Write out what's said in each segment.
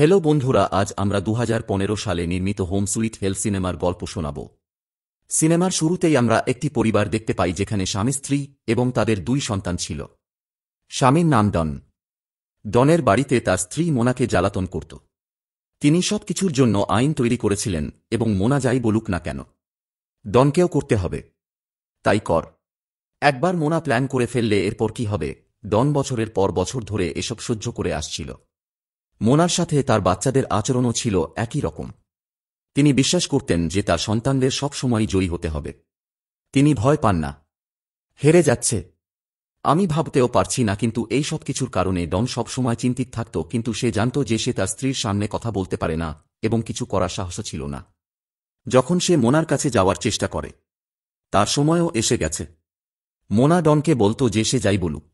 hello বন্ধুরা আজ আমরা দু সালে নির্মিত হোম সুইট হেল সিনেমার গল্প শোনাব সিনেমার শুরুতেই আমরা একটি পরিবার দেখতে পাই যেখানে স্বামী স্ত্রী এবং তাদের দুই সন্তান ছিল স্বামীর নাম ডন ডনের বাড়িতে তার স্ত্রী মোনাকে জ্বালাতন করত তিনি সব কিছুর জন্য আইন তৈরি করেছিলেন এবং মোনা যাই বলুক না কেন ডনকেও করতে হবে তাই কর একবার মোনা প্ল্যান করে ফেললে এরপর কি হবে ডন বছরের পর বছর ধরে এসব সহ্য করে আসছিল মোনার সাথে তার বাচ্চাদের আচরণও ছিল একই রকম তিনি বিশ্বাস করতেন যে তার সন্তানদের সবসময় জয়ী হতে হবে তিনি ভয় পান না হেরে যাচ্ছে আমি ভাবতেও পারছি না কিন্তু এই সব কিছুর কারণে ডন সবসময় চিন্তিত থাকত কিন্তু সে জানত যে সে তার স্ত্রীর সামনে কথা বলতে পারে না এবং কিছু করার সাহসও ছিল না যখন সে মোনার কাছে যাওয়ার চেষ্টা করে তার সময়ও এসে গেছে মোনা ডনকে বলতো যে সে যাই বলুক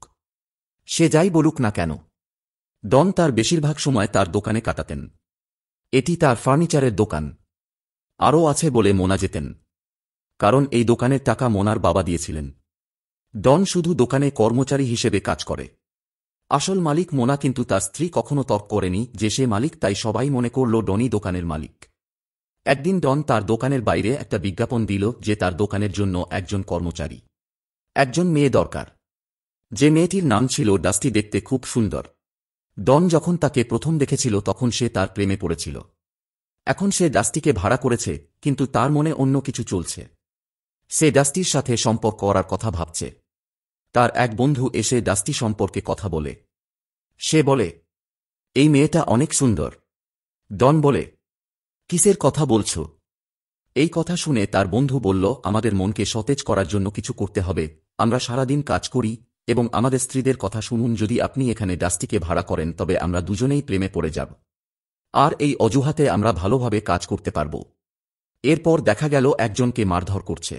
সে যাই বলুক না কেন ডন তার বেশিরভাগ সময় তার দোকানে কাটাতেন এটি তার ফার্নিচারের দোকান আরও আছে বলে মোনা যেতেন কারণ এই দোকানের টাকা মোনার বাবা দিয়েছিলেন ডন শুধু দোকানে কর্মচারী হিসেবে কাজ করে আসল মালিক মোনা কিন্তু তার স্ত্রী কখনো তর্ক করেনি যে সে মালিক তাই সবাই মনে করল ডনি দোকানের মালিক একদিন ডন তার দোকানের বাইরে একটা বিজ্ঞাপন দিল যে তার দোকানের জন্য একজন কর্মচারী একজন মেয়ে দরকার যে মেয়েটির নাম ছিল ডাস্টি দেখতে খুব সুন্দর ডন যখন তাকে প্রথম দেখেছিল তখন সে তার প্রেমে পড়েছিল এখন সে ডাস্টিকে ভাড়া করেছে কিন্তু তার মনে অন্য কিছু চলছে সে ডাস্টির সাথে সম্পর্ক করার কথা ভাবছে তার এক বন্ধু এসে ডাস্টি সম্পর্কে কথা বলে সে বলে এই মেয়েটা অনেক সুন্দর ডন বলে কিসের কথা বলছ এই কথা শুনে তার বন্ধু বলল আমাদের মনকে সতেজ করার জন্য কিছু করতে হবে আমরা সারাদিন কাজ করি এবং আমাদের স্ত্রীদের কথা শুনুন যদি আপনি এখানে ডাস্টিকে ভাড়া করেন তবে আমরা দুজনেই প্রেমে পড়ে যাব আর এই অজুহাতে আমরা ভালোভাবে কাজ করতে পারব এরপর দেখা গেল একজনকে মারধর করছে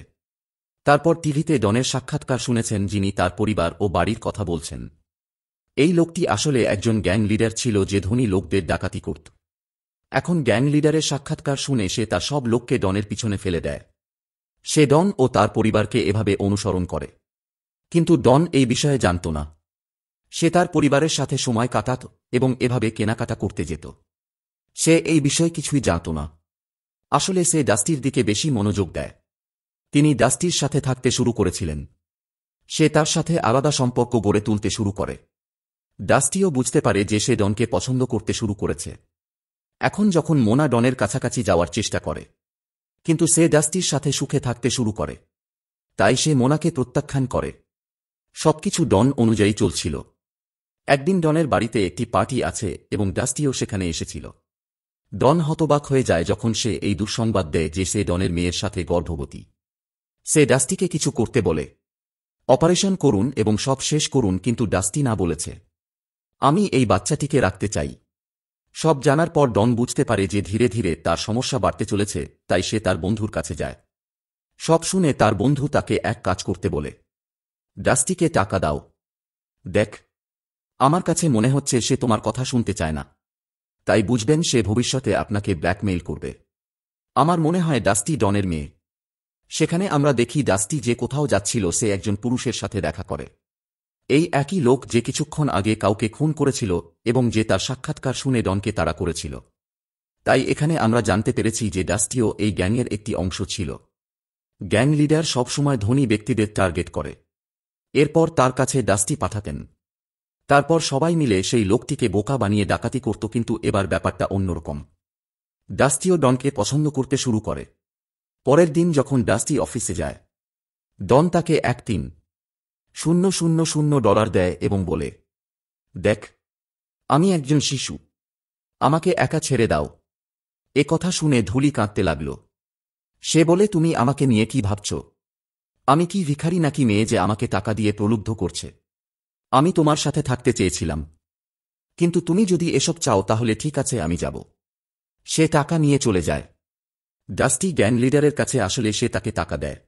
তারপর টিভিতে ডনের সাক্ষাৎকার শুনেছেন যিনি তার পরিবার ও বাড়ির কথা বলছেন এই লোকটি আসলে একজন গ্যাং লিডার ছিল যে ধনী লোকদের ডাকাতি করত এখন গ্যাং লিডারের সাক্ষাৎকার শুনে সে তার সব লোককে ডনের পিছনে ফেলে দেয় সে ডন ও তার পরিবারকে এভাবে অনুসরণ করে কিন্তু ডন এই বিষয়ে জানত না সে তার পরিবারের সাথে সময় কাটাত এবং এভাবে কেনাকাটা করতে যেত সে এই বিষয়ে কিছুই জানত না আসলে সে ডাস্টির দিকে বেশি মনোযোগ দেয় তিনি ডাস্টির সাথে থাকতে শুরু করেছিলেন সে তার সাথে আলাদা সম্পর্ক গড়ে তুলতে শুরু করে ডাস্টিও বুঝতে পারে যে সে ডনকে পছন্দ করতে শুরু করেছে এখন যখন মোনা ডনের কাছাকাছি যাওয়ার চেষ্টা করে কিন্তু সে ডাস্টির সাথে সুখে থাকতে শুরু করে তাই সে মোনাকে প্রত্যাখ্যান করে সবকিছু ডন অনুযায়ী চলছিল একদিন ডনের বাড়িতে একটি পার্টি আছে এবং ডাস্টিও সেখানে এসেছিল ডন হতবাক হয়ে যায় যখন সে এই দুঃসংবাদ দেয় যে সে ডনের মেয়ের সাথে গর্ভবতী সে ডাস্টিকে কিছু করতে বলে অপারেশন করুন এবং সব শেষ করুন কিন্তু ডাস্টি না বলেছে আমি এই বাচ্চাটিকে রাখতে চাই সব জানার পর ডন বুঝতে পারে যে ধীরে ধীরে তার সমস্যা বাড়তে চলেছে তাই সে তার বন্ধুর কাছে যায় সব শুনে তার বন্ধু তাকে এক কাজ করতে বলে ডাস্টিকে টাকা দাও দেখ আমার কাছে মনে হচ্ছে সে তোমার কথা শুনতে চায় না তাই বুঝবেন সে ভবিষ্যতে আপনাকে ব্ল্যাকমেইল করবে আমার মনে হয় ডাস্টি ডনের মেয়ে সেখানে আমরা দেখি ডাস্টি যে কোথাও যাচ্ছিল সে একজন পুরুষের সাথে দেখা করে এই একই লোক যে কিছুক্ষণ আগে কাউকে খুন করেছিল এবং যে তার সাক্ষাৎকার শুনে ডনকে তারা করেছিল তাই এখানে আমরা জানতে পেরেছি যে ডাস্টিও এই গ্যাংয়ের একটি অংশ ছিল গ্যাং লিডার সবসময় ধনী ব্যক্তিদের টার্গেট করে এরপর তার কাছে ডাস্টি পাঠাতেন তারপর সবাই মিলে সেই লোকটিকে বোকা বানিয়ে ডাকাতি করত কিন্তু এবার ব্যাপারটা অন্যরকম ডাস্টিও ডনকে পছন্দ করতে শুরু করে পরের দিন যখন ডাস্টি অফিসে যায় ডন তাকে এক তিন শূন্য শূন্য শূন্য ডলার দেয় এবং বলে দেখ আমি একজন শিশু আমাকে একা ছেড়ে দাও এ কথা শুনে ধুলি কাঁদতে লাগল সে বলে তুমি আমাকে নিয়ে কি ভাবছ আমি কি ভিখারি নাকি মেয়ে যে আমাকে টাকা দিয়ে প্রলুব্ধ করছে আমি তোমার সাথে থাকতে চেয়েছিলাম কিন্তু তুমি যদি এসব চাও তাহলে ঠিক আছে আমি যাব সে টাকা নিয়ে চলে যায় ডাস্টি গ্যান লিডারের কাছে আসলে সে তাকে টাকা দেয়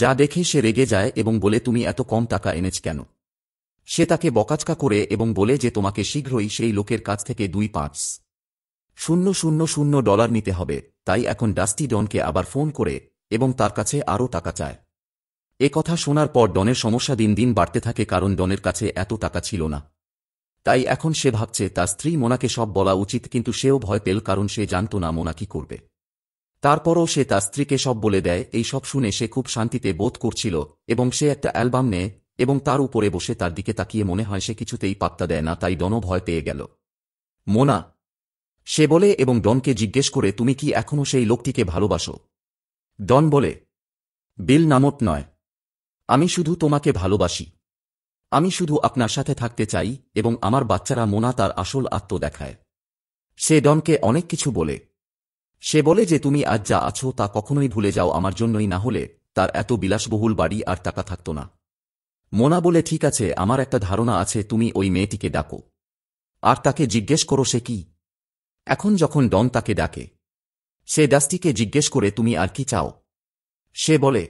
যা দেখে সে রেগে যায় এবং বলে তুমি এত কম টাকা এনেছ কেন সে তাকে বকাচকা করে এবং বলে যে তোমাকে শীঘ্রই সেই লোকের কাছ থেকে দুই পাঁচ শূন্য শূন্য শূন্য ডলার নিতে হবে তাই এখন ডাস্টি ডনকে আবার ফোন করে এবং তার কাছে আরও টাকা চায় এ কথা শোনার পর ডনের সমস্যা দিন দিন বাড়তে থাকে কারণ ডনের কাছে এত টাকা ছিল না তাই এখন সে ভাবছে তার স্ত্রী মোনাকে সব বলা উচিত কিন্তু সেও ভয় পেল কারণ সে জানত না মোনা কি করবে তারপরও সে তার স্ত্রীকে সব বলে দেয় এই সব শুনে সে খুব শান্তিতে বোধ করছিল এবং সে একটা অ্যালবাম নেয় এবং তার উপরে বসে তার দিকে তাকিয়ে মনে হয় সে কিছুতেই পাত্তা দেয় না তাই ডনও ভয় পেয়ে গেল মোনা সে বলে এবং ডনকে জিজ্ঞেস করে তুমি কি এখনও সেই লোকটিকে ভালোবাসো ডন বলে বিল নামত নয় আমি শুধু তোমাকে ভালোবাসি আমি শুধু আপনার সাথে থাকতে চাই এবং আমার বাচ্চারা মোনা তার আসল আত্ম দেখায় সে ডনকে অনেক কিছু বলে সে বলে যে তুমি আজ যা আছো তা কখনোই ভুলে যাও আমার জন্যই না হলে তার এত বিলাসবহুল বাড়ি আর টাকা থাকত না মোনা বলে ঠিক আছে আমার একটা ধারণা আছে তুমি ওই মেয়েটিকে ডাকো আর তাকে জিজ্ঞেস করো সে কি এখন যখন ডন তাকে ডাকে সে ডাস্টিকে জিজ্ঞেস করে তুমি আর কি চাও সে বলে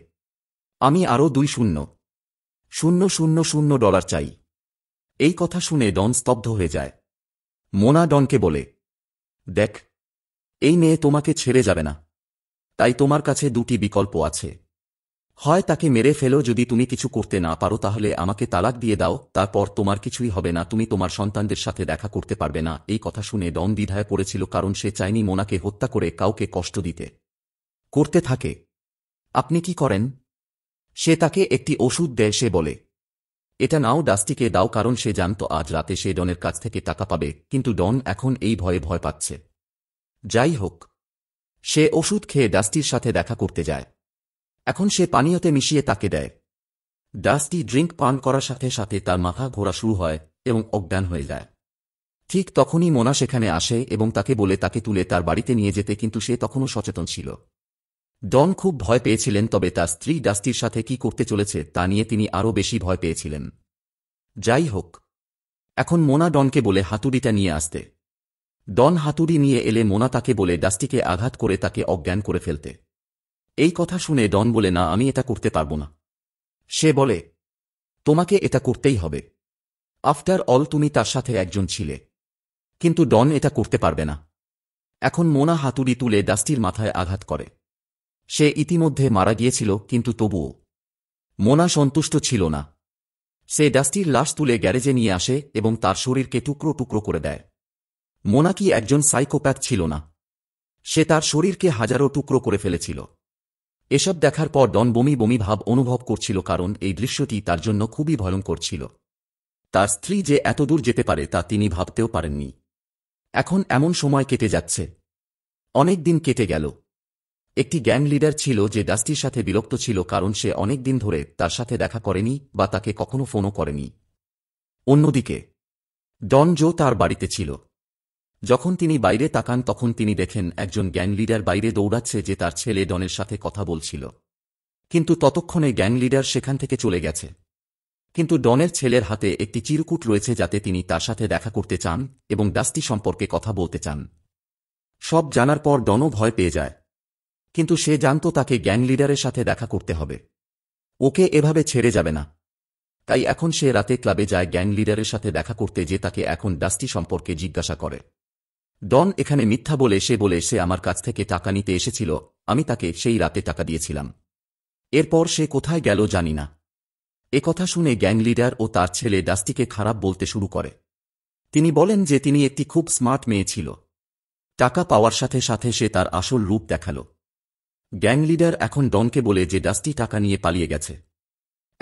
আমি আরও দুই শূন্য শূন্য শূন্য শূন্য ডলার চাই এই কথা শুনে ডন স্তব্ধ হয়ে যায় মোনা ডনকে বলে দেখ এই মেয়ে তোমাকে ছেড়ে যাবে না তাই তোমার কাছে দুটি বিকল্প আছে হয় তাকে মেরে ফেলো যদি তুমি কিছু করতে না পারো তাহলে আমাকে তালাক দিয়ে দাও তারপর তোমার কিছুই হবে না তুমি তোমার সন্তানদের সাথে দেখা করতে পারবে না এই কথা শুনে ডন দ্বিধায় পড়েছিল কারণ সে চাইনি মোনাকে হত্যা করে কাউকে কষ্ট দিতে করতে থাকে আপনি কি করেন সে তাকে একটি ওষুধ দেয় সে বলে এটা নাও ডাস্টিকে দাও কারণ সে জানত আজ রাতে সে ডনের কাছ থেকে টাকা পাবে কিন্তু ডন এখন এই ভয়ে ভয় পাচ্ছে যাই হোক সে ওষুধ খেয়ে ডাস্টির সাথে দেখা করতে যায় এখন সে পানীয়তে মিশিয়ে তাকে দেয় ডাস্টি ড্রিঙ্ক পান করার সাথে সাথে তার মাথা ঘোরা শুরু হয় এবং অজ্ঞান হয়ে যায় ঠিক তখনই মোনা সেখানে আসে এবং তাকে বলে তাকে তুলে তার বাড়িতে নিয়ে যেতে কিন্তু সে তখনও সচেতন ছিল ডন খুব ভয় পেয়েছিলেন তবে তার স্ত্রী ডাস্টির সাথে কি করতে চলেছে তা নিয়ে তিনি আরও বেশি ভয় পেয়েছিলেন যাই হোক এখন মোনা ডনকে বলে হাতুড়িটা নিয়ে আসতে ডন হাতুড়ি নিয়ে এলে মোনা তাকে বলে ডাস্টিকে আঘাত করে তাকে অজ্ঞান করে ফেলতে এই কথা শুনে ডন বলে না আমি এটা করতে পারব না সে বলে তোমাকে এটা করতেই হবে আফটার অল তুমি তার সাথে একজন ছিলে কিন্তু ডন এটা করতে পারবে না এখন মোনা হাতুড়ি তুলে ডাস্টির মাথায় আঘাত করে সে ইতিমধ্যে মারা গিয়েছিল কিন্তু তবুও মোনা সন্তুষ্ট ছিল না সে ডাস্টির লাশ তুলে গ্যারেজে নিয়ে আসে এবং তার শরীরকে টুকরো টুকরো করে দেয় মোনা কি একজন সাইকোপ্যাথ ছিল না সে তার শরীরকে হাজারো টুকরো করে ফেলেছিল এসব দেখার পর ডন বমি বমি ভাব অনুভব করছিল কারণ এই দৃশ্যটি তার জন্য খুবই ভয়ঙ্কর ছিল তার স্ত্রী যে এতদূর যেতে পারে তা তিনি ভাবতেও পারেননি এখন এমন সময় কেটে যাচ্ছে অনেক দিন কেটে গেল একটি গ্যাং লিডার ছিল যে ডাস্টির সাথে বিরক্ত ছিল কারণ সে অনেক দিন ধরে তার সাথে দেখা করেনি বা তাকে কখনো ফোনও করেনি অন্যদিকে ডন জো তার বাড়িতে ছিল যখন তিনি বাইরে তাকান তখন তিনি দেখেন একজন গ্যাং লিডার বাইরে দৌড়াচ্ছে যে তার ছেলে ডনের সাথে কথা বলছিল কিন্তু ততক্ষণে গ্যাং লিডার সেখান থেকে চলে গেছে কিন্তু ডনের ছেলের হাতে একটি চিরকুট রয়েছে যাতে তিনি তার সাথে দেখা করতে চান এবং ডাস্টি সম্পর্কে কথা বলতে চান সব জানার পর ডনও ভয় পেয়ে যায় কিন্তু সে জানত তাকে গ্যাং লিডারের সাথে দেখা করতে হবে ওকে এভাবে ছেড়ে যাবে না তাই এখন সে রাতে ক্লাবে যায় গ্যাং লিডারের সাথে দেখা করতে যে তাকে এখন ডাস্টি সম্পর্কে জিজ্ঞাসা করে ডন এখানে মিথ্যা বলে সে বলে সে আমার কাছ থেকে টাকা নিতে এসেছিল আমি তাকে সেই রাতে টাকা দিয়েছিলাম এরপর সে কোথায় গেল জানি না কথা শুনে গ্যাং লিডার ও তার ছেলে ডাস্টিকে খারাপ বলতে শুরু করে তিনি বলেন যে তিনি একটি খুব স্মার্ট মেয়ে ছিল টাকা পাওয়ার সাথে সাথে সে তার আসল রূপ দেখালো গ্যাং লিডার এখন ডনকে বলে যে ডাস্টি টাকা নিয়ে পালিয়ে গেছে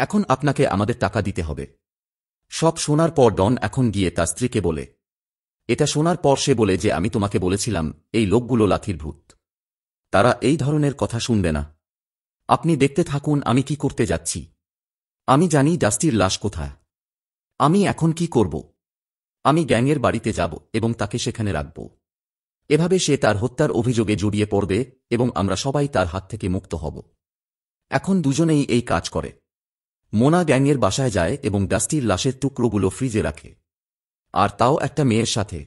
এখন আপনাকে আমাদের টাকা দিতে হবে সব শোনার পর ডন এখন গিয়ে তার স্ত্রীকে বলে এটা শোনার পর সে বলে যে আমি তোমাকে বলেছিলাম এই লোকগুলো লাথির ভূত তারা এই ধরনের কথা শুনবে না আপনি দেখতে থাকুন আমি কি করতে যাচ্ছি আমি জানি ডাস্টির লাশ কোথায় আমি এখন কি করব আমি গ্যাংয়ের বাড়িতে যাব এবং তাকে সেখানে রাখব এভাবে সে তার হত্যার অভিযোগে জড়িয়ে পড়বে এবং আমরা সবাই তার হাত থেকে মুক্ত হব এখন দুজনেই এই কাজ করে মোনা গ্যাংয়ের বাসায় যায় এবং ডাস্টির লাশের টুকরোগুলো ফ্রিজে রাখে আর তাও একটা মেয়ের সাথে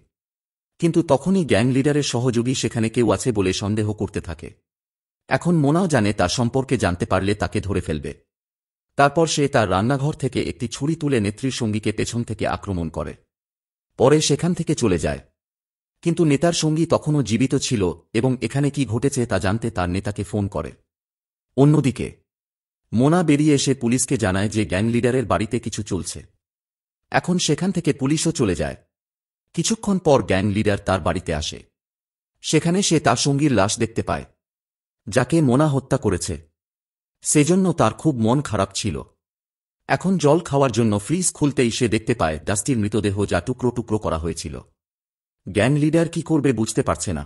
কিন্তু তখনই গ্যাং লিডারের সহযোগী সেখানে কেউ আছে বলে সন্দেহ করতে থাকে এখন মোনাও জানে তার সম্পর্কে জানতে পারলে তাকে ধরে ফেলবে তারপর সে তার রান্নাঘর থেকে একটি ছুরি তুলে নেত্রীর সঙ্গীকে পেছন থেকে আক্রমণ করে পরে সেখান থেকে চলে যায় কিন্তু নেতার সঙ্গী তখনও জীবিত ছিল এবং এখানে কি ঘটেছে তা জানতে তার নেতাকে ফোন করে অন্যদিকে মোনা বেরিয়ে এসে পুলিশকে জানায় যে গ্যাং লিডারের বাড়িতে কিছু চলছে এখন সেখান থেকে পুলিশও চলে যায় কিছুক্ষণ পর গ্যাং লিডার তার বাড়িতে আসে সেখানে সে তার সঙ্গীর লাশ দেখতে পায় যাকে মোনা হত্যা করেছে সেজন্য তার খুব মন খারাপ ছিল এখন জল খাওয়ার জন্য ফ্রিজ খুলতেই সে দেখতে পায় ডাস্টির মৃতদেহ যা টুকরো টুকরো করা হয়েছিল গ্যাং লিডার কি করবে বুঝতে পারছে না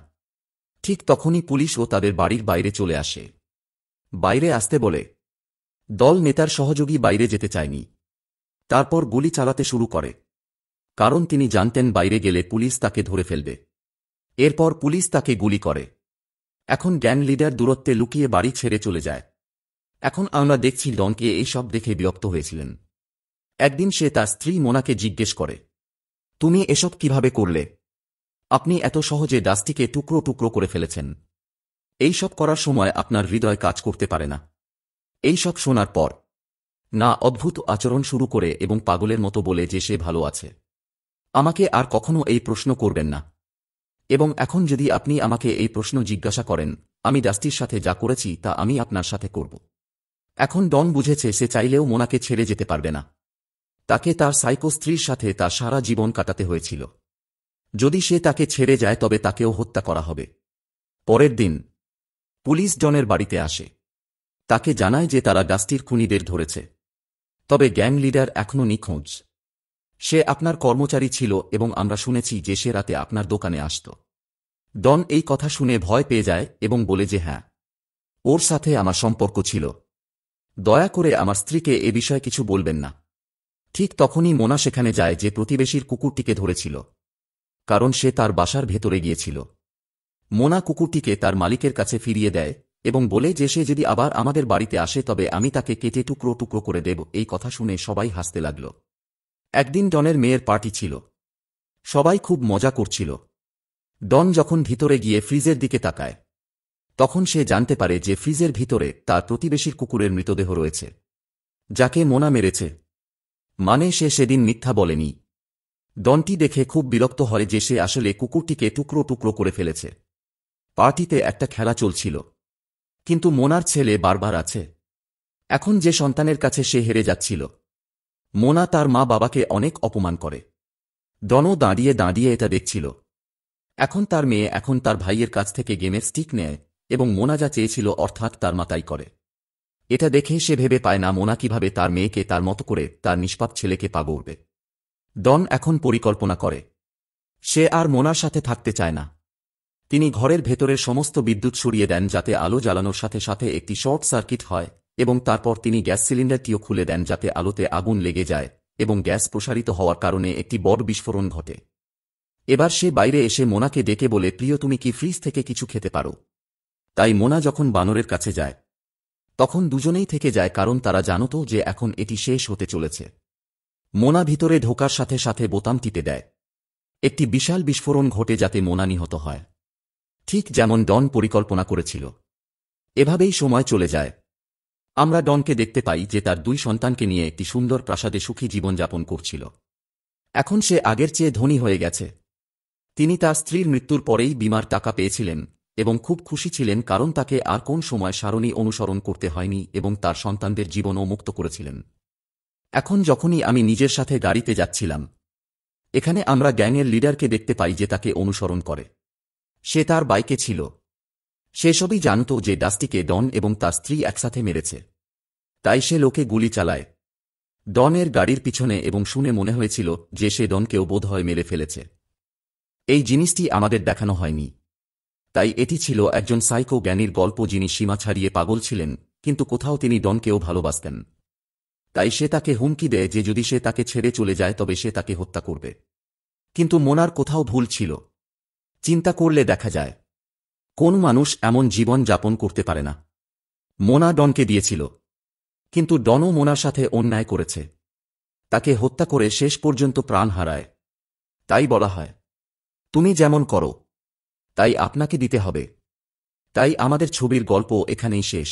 ঠিক তখনই পুলিশ ও তাদের বাড়ির বাইরে চলে আসে বাইরে আসতে বলে দল নেতার সহযোগী বাইরে যেতে চায়নি তারপর গুলি চালাতে শুরু করে কারণ তিনি জানতেন বাইরে গেলে পুলিশ তাকে ধরে ফেলবে এরপর পুলিশ তাকে গুলি করে এখন গ্যাং লিডার দূরত্বে লুকিয়ে বাড়ি ছেড়ে চলে যায় এখন আমরা দেখছি ডনকে এইসব দেখে বিরক্ত হয়েছিলেন একদিন সে তার স্ত্রী মোনাকে জিজ্ঞেস করে তুমি এসব কিভাবে করলে আপনি এত সহজে ডাস্টিকে টুকরো টুকরো করে ফেলেছেন এই সব করার সময় আপনার হৃদয় কাজ করতে পারে না এই সব শোনার পর না অদ্ভুত আচরণ শুরু করে এবং পাগলের মতো বলে যে সে ভালো আছে আমাকে আর কখনো এই প্রশ্ন করবেন না এবং এখন যদি আপনি আমাকে এই প্রশ্ন জিজ্ঞাসা করেন আমি ডাস্টির সাথে যা করেছি তা আমি আপনার সাথে করব এখন ডন বুঝেছে সে চাইলেও মোনাকে ছেড়ে যেতে পারবে না তাকে তার সাইকো স্ত্রীর সাথে তার সারা জীবন কাটাতে হয়েছিল যদি সে তাকে ছেড়ে যায় তবে তাকেও হত্যা করা হবে পরের দিন পুলিশ জনের বাড়িতে আসে তাকে জানায় যে তারা গাছটির খুনিদের ধরেছে তবে গ্যাং লিডার এখনও নিখোঁজ সে আপনার কর্মচারী ছিল এবং আমরা শুনেছি যে সে রাতে আপনার দোকানে আসত ডন এই কথা শুনে ভয় পেয়ে যায় এবং বলে যে হ্যাঁ ওর সাথে আমার সম্পর্ক ছিল দয়া করে আমার স্ত্রীকে এ বিষয়ে কিছু বলবেন না ঠিক তখনই মোনা সেখানে যায় যে প্রতিবেশীর কুকুরটিকে ধরেছিল কারণ সে তার বাসার ভেতরে গিয়েছিল মোনা কুকুরটিকে তার মালিকের কাছে ফিরিয়ে দেয় এবং বলে যে সে যদি আবার আমাদের বাড়িতে আসে তবে আমি তাকে কেটে টুকরো টুকরো করে দেব এই কথা শুনে সবাই হাসতে লাগল একদিন ডনের মেয়ের পার্টি ছিল সবাই খুব মজা করছিল ডন যখন ভিতরে গিয়ে ফ্রিজের দিকে তাকায় তখন সে জানতে পারে যে ফ্রিজের ভিতরে তার প্রতিবেশীর কুকুরের মৃতদেহ রয়েছে যাকে মোনা মেরেছে মানে সে সেদিন মিথ্যা বলেনি ডনটি দেখে খুব বিরক্ত হয় যে সে আসলে কুকুরটিকে টুকরো টুকরো করে ফেলেছে পার্টিতে একটা খেলা চলছিল কিন্তু মোনার ছেলে বারবার আছে এখন যে সন্তানের কাছে সে হেরে যাচ্ছিল মোনা তার মা বাবাকে অনেক অপমান করে ডনও দাঁড়িয়ে দাঁড়িয়ে এটা দেখছিল এখন তার মেয়ে এখন তার ভাইয়ের কাছ থেকে গেমের স্টিক নেয় এবং মোনা যা চেয়েছিল অর্থাৎ তার মাতাই করে এটা দেখে সে ভেবে পায় না মোনা কিভাবে তার মেয়েকে তার মতো করে তার নিষ্পাপ ছেলেকে পাগড়বে ডন এখন পরিকল্পনা করে সে আর মোনার সাথে থাকতে চায় না তিনি ঘরের ভেতরের সমস্ত বিদ্যুৎ সরিয়ে দেন যাতে আলো জ্বালানোর সাথে সাথে একটি শর্ট সার্কিট হয় এবং তারপর তিনি গ্যাস সিলিন্ডারটিও খুলে দেন যাতে আলোতে আগুন লেগে যায় এবং গ্যাস প্রসারিত হওয়ার কারণে একটি বড় বিস্ফোরণ ঘটে এবার সে বাইরে এসে মোনাকে ডেকে বলে প্রিয় তুমি কি ফ্রিজ থেকে কিছু খেতে পারো তাই মোনা যখন বানরের কাছে যায় তখন দুজনেই থেকে যায় কারণ তারা জানত যে এখন এটি শেষ হতে চলেছে মোনা ভিতরে ঢোকার সাথে সাথে বোতাম টিতে দেয় একটি বিশাল বিস্ফোরণ ঘটে যাতে মোনা নিহত হয় ঠিক যেমন ডন পরিকল্পনা করেছিল এভাবেই সময় চলে যায় আমরা ডনকে দেখতে পাই যে তার দুই সন্তানকে নিয়ে একটি সুন্দর প্রাসাদে সুখী জীবনযাপন করছিল এখন সে আগের চেয়ে ধনী হয়ে গেছে তিনি তার স্ত্রীর মৃত্যুর পরেই বিমার টাকা পেয়েছিলেন এবং খুব খুশি ছিলেন কারণ তাকে আর কোন সময় সারণী অনুসরণ করতে হয়নি এবং তার সন্তানদের জীবনও মুক্ত করেছিলেন এখন যখনই আমি নিজের সাথে গাড়িতে যাচ্ছিলাম এখানে আমরা গ্যাংয়ের লিডারকে দেখতে পাই যে তাকে অনুসরণ করে সে তার বাইকে ছিল সেসবই জানত যে ডাস্টিকে ডন এবং তার স্ত্রী একসাথে মেরেছে তাই সে লোকে গুলি চালায় ডনের গাড়ির পিছনে এবং শুনে মনে হয়েছিল যে সে ডনকেও বোধহয় মেরে ফেলেছে এই জিনিসটি আমাদের দেখানো হয়নি তাই এটি ছিল একজন সাইকো জ্ঞানীর গল্প যিনি সীমা ছাড়িয়ে পাগল ছিলেন কিন্তু কোথাও তিনি ডনকেও ভালোবাসতেন তাই সে তাকে হুমকি দেয় যে যদি সে তাকে ছেড়ে চলে যায় তবে সে তাকে হত্যা করবে কিন্তু মোনার কোথাও ভুল ছিল চিন্তা করলে দেখা যায় কোন মানুষ এমন জীবন যাপন করতে পারে না মোনা ডনকে দিয়েছিল কিন্তু ডনও মোনার সাথে অন্যায় করেছে তাকে হত্যা করে শেষ পর্যন্ত প্রাণ হারায় তাই বলা হয় তুমি যেমন করো তাই আপনাকে দিতে হবে তাই আমাদের ছবির গল্প এখানেই শেষ